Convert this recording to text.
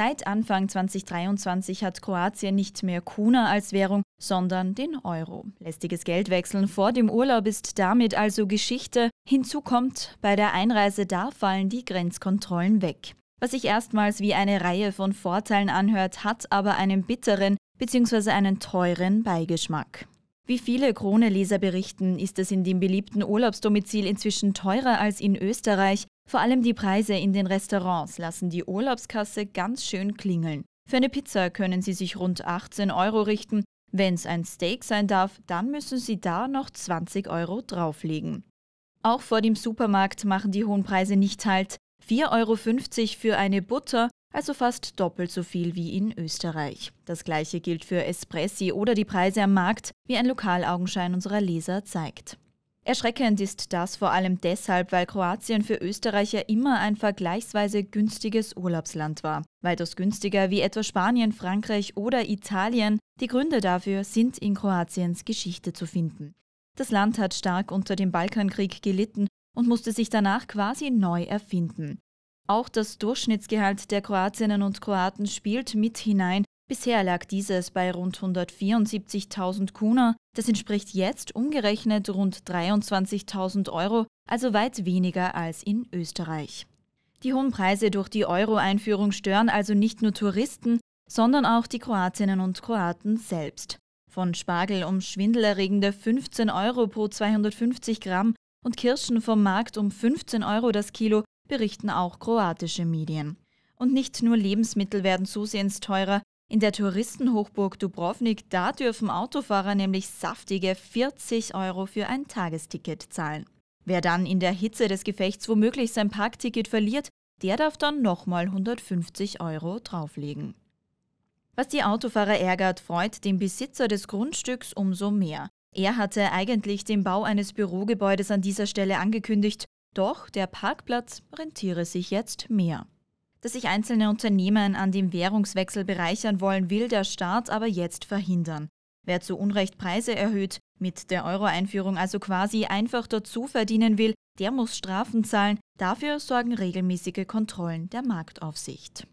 Seit Anfang 2023 hat Kroatien nicht mehr Kuna als Währung, sondern den Euro. Lästiges Geldwechseln vor dem Urlaub ist damit also Geschichte. Hinzu kommt, bei der Einreise da fallen die Grenzkontrollen weg. Was sich erstmals wie eine Reihe von Vorteilen anhört, hat aber einen bitteren bzw. einen teuren Beigeschmack. Wie viele Krone-Leser berichten, ist es in dem beliebten Urlaubsdomizil inzwischen teurer als in Österreich. Vor allem die Preise in den Restaurants lassen die Urlaubskasse ganz schön klingeln. Für eine Pizza können Sie sich rund 18 Euro richten. Wenn es ein Steak sein darf, dann müssen Sie da noch 20 Euro drauflegen. Auch vor dem Supermarkt machen die hohen Preise nicht halt. 4,50 Euro für eine Butter, also fast doppelt so viel wie in Österreich. Das gleiche gilt für Espressi oder die Preise am Markt, wie ein Lokalaugenschein unserer Leser zeigt. Erschreckend ist das vor allem deshalb, weil Kroatien für Österreicher immer ein vergleichsweise günstiges Urlaubsland war. Weitaus günstiger wie etwa Spanien, Frankreich oder Italien. Die Gründe dafür sind in Kroatiens Geschichte zu finden. Das Land hat stark unter dem Balkankrieg gelitten und musste sich danach quasi neu erfinden. Auch das Durchschnittsgehalt der Kroatinnen und Kroaten spielt mit hinein, Bisher lag dieses bei rund 174.000 Kuna, das entspricht jetzt umgerechnet rund 23.000 Euro, also weit weniger als in Österreich. Die hohen Preise durch die Euro-Einführung stören also nicht nur Touristen, sondern auch die Kroatinnen und Kroaten selbst. Von Spargel um schwindelerregende 15 Euro pro 250 Gramm und Kirschen vom Markt um 15 Euro das Kilo berichten auch kroatische Medien. Und nicht nur Lebensmittel werden zusehends teurer, in der Touristenhochburg Dubrovnik, da dürfen Autofahrer nämlich saftige 40 Euro für ein Tagesticket zahlen. Wer dann in der Hitze des Gefechts womöglich sein Parkticket verliert, der darf dann nochmal 150 Euro drauflegen. Was die Autofahrer ärgert, freut den Besitzer des Grundstücks umso mehr. Er hatte eigentlich den Bau eines Bürogebäudes an dieser Stelle angekündigt, doch der Parkplatz rentiere sich jetzt mehr. Dass sich einzelne Unternehmen an dem Währungswechsel bereichern wollen, will der Staat aber jetzt verhindern. Wer zu Unrecht Preise erhöht, mit der Euro-Einführung also quasi einfach dazu verdienen will, der muss Strafen zahlen. Dafür sorgen regelmäßige Kontrollen der Marktaufsicht.